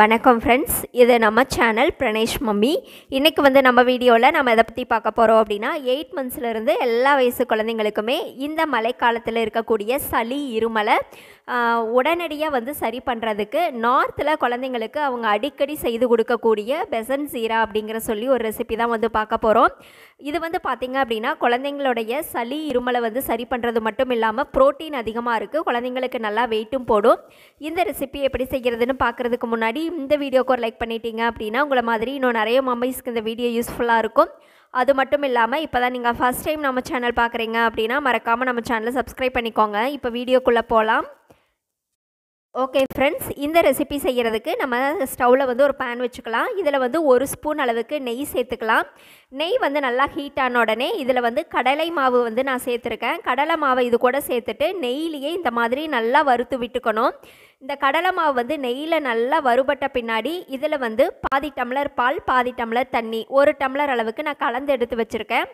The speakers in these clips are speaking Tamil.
வணக்கம் ஃப்ரெண்ட்ஸ் இது நம்ம சேனல் பிரணேஷ் மம்மி இன்றைக்கி வந்து நம்ம வீடியோவில் நம்ம இதை பற்றி பார்க்க போகிறோம் அப்படின்னா எயிட் மந்த்ஸ்லேருந்து எல்லா வயசு குழந்தைங்களுக்குமே இந்த மழைக்காலத்தில் இருக்கக்கூடிய சளி இருமலை உடனடியாக வந்து சரி பண்ணுறதுக்கு நார்த்தில் குழந்தைங்களுக்கு அவங்க அடிக்கடி செய்து கொடுக்கக்கூடிய பெசன் சீரா அப்படிங்கிற சொல்லி ஒரு ரெசிபி தான் வந்து பார்க்க போகிறோம் இது வந்து பார்த்திங்க அப்படின்னா குழந்தைங்களுடைய சளி இருமலை வந்து சரி பண்ணுறது மட்டும் இல்லாமல் ப்ரோட்டீன் அதிகமாக இருக்குது குழந்தைங்களுக்கு நல்லா வெயிட்டும் போடும் இந்த ரெசிபி எப்படி செய்கிறதுன்னு பார்க்குறதுக்கு முன்னாடி மாதிரி இந்த வீடியோக்கு ஒரு லைக் பண்ணிட்டீங்க அப்படின்னா உங்களை மாதிரி இன்னும் நிறைய மம்மைஸ்க்கு இந்த வீடியோ யூஸ்ஃபுல்லாக இருக்கும் அது மட்டும் இல்லாமல் இப்போ தான் நீங்கள் ஃபஸ்ட் டைம் நம்ம சேனல் பார்க்குறீங்க அப்படின்னா மறக்காமல் நம்ம சேனலை சப்ஸ்கிரைப் பண்ணிக்கோங்க இப்போ வீடியோக்குள்ளே போகலாம் ஓகே ஃப்ரெண்ட்ஸ் இந்த ரெசிபி செய்கிறதுக்கு நம்ம ஸ்டவ்வில் வந்து ஒரு பேன் வச்சுக்கலாம் இதில் வந்து ஒரு ஸ்பூன் அளவுக்கு நெய் சேர்த்துக்கலாம் நெய் வந்து நல்லா ஹீட் ஆன உடனே இதில் வந்து கடலை மாவு வந்து நான் சேர்த்துருக்கேன் கடலை மாவை இது கூட சேர்த்துட்டு நெய்லேயே இந்த மாதிரி நல்லா வறுத்து விட்டுக்கணும் இந்த கடலை மாவு வந்து நெய்யில் நல்லா வறுபட்ட பின்னாடி இதில் வந்து பாதி டம்ளர் பால் பாதி டம்ளர் தண்ணி ஒரு டம்ளர் அளவுக்கு நான் கலந்து எடுத்து வச்சுருக்கேன்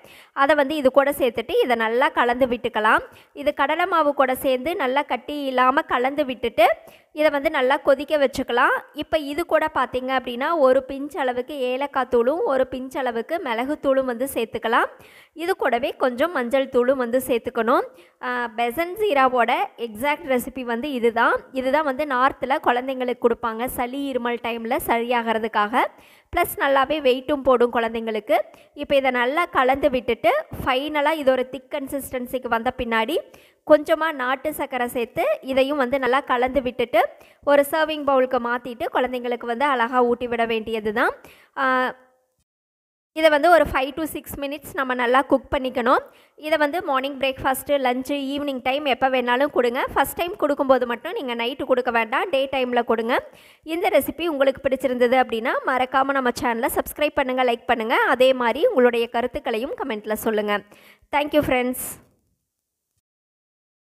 அதை வந்து இது கூட சேர்த்துட்டு இதை நல்லா கலந்து விட்டுக்கலாம் இது கடலை மாவு கூட சேர்ந்து நல்லா கட்டி இல்லாமல் கலந்து விட்டுட்டு இதை வந்து நல்லா கொதிக்க வச்சுக்கலாம் இப்போ இது கூட பார்த்திங்க அப்படின்னா ஒரு பிஞ்ச் அளவுக்கு ஏலக்காய் தூளும் ஒரு பிஞ்ச் அளவுக்கு மிளகுத்தூளும் வந்து சேர்த்துக்கலாம் இது கூடவே கொஞ்சம் மஞ்சள் தூளும் வந்து சேர்த்துக்கணும் பெசன் சீராவோட எக்ஸாக்ட் ரெசிபி வந்து இதுதான் இதுதான் வந்து நார்த்தில் குழந்தைங்களுக்கு கொடுப்பாங்க சளி இருமல் டைமில் சரியாகிறதுக்காக ப்ளஸ் நல்லாவே வெயிட்டும் போடும் குழந்தைங்களுக்கு இப்போ இதை நல்லா கலந்து விட்டுட்டு ஃபைனலாக இது ஒரு திக் கன்சிஸ்டன்சிக்கு வந்த பின்னாடி கொஞ்சமாக நாட்டு சர்க்கரை சேர்த்து இதையும் வந்து நல்லா கலந்து விட்டுட்டு ஒரு சர்விங் பவுலுக்கு மாற்றிட்டு குழந்தைங்களுக்கு வந்து அழகாக ஊட்டி விட வேண்டியது தான் இதை வந்து ஒரு ஃபைவ் டு சிக்ஸ் மினிட்ஸ் நம்ம நல்லா குக் பண்ணிக்கணும் இதை வந்து morning breakfast lunch evening time எப்போ வேணாலும் கொடுங்க ஃபஸ்ட் டைம் கொடுக்கும்போது மட்டும் நீங்கள் நைட்டு கொடுக்க வேண்டாம் டே டைமில் கொடுங்க இந்த ரெசிபி உங்களுக்கு பிடிச்சிருந்தது அப்படின்னா மறக்காமல் நம்ம சேனலை சப்ஸ்கிரைப் பண்ணுங்கள் லைக் பண்ணுங்கள் அதே மாதிரி உங்களுடைய கருத்துக்களையும் கமெண்ட்டில் சொல்லுங்கள் தேங்க்யூ ஃப்ரெண்ட்ஸ்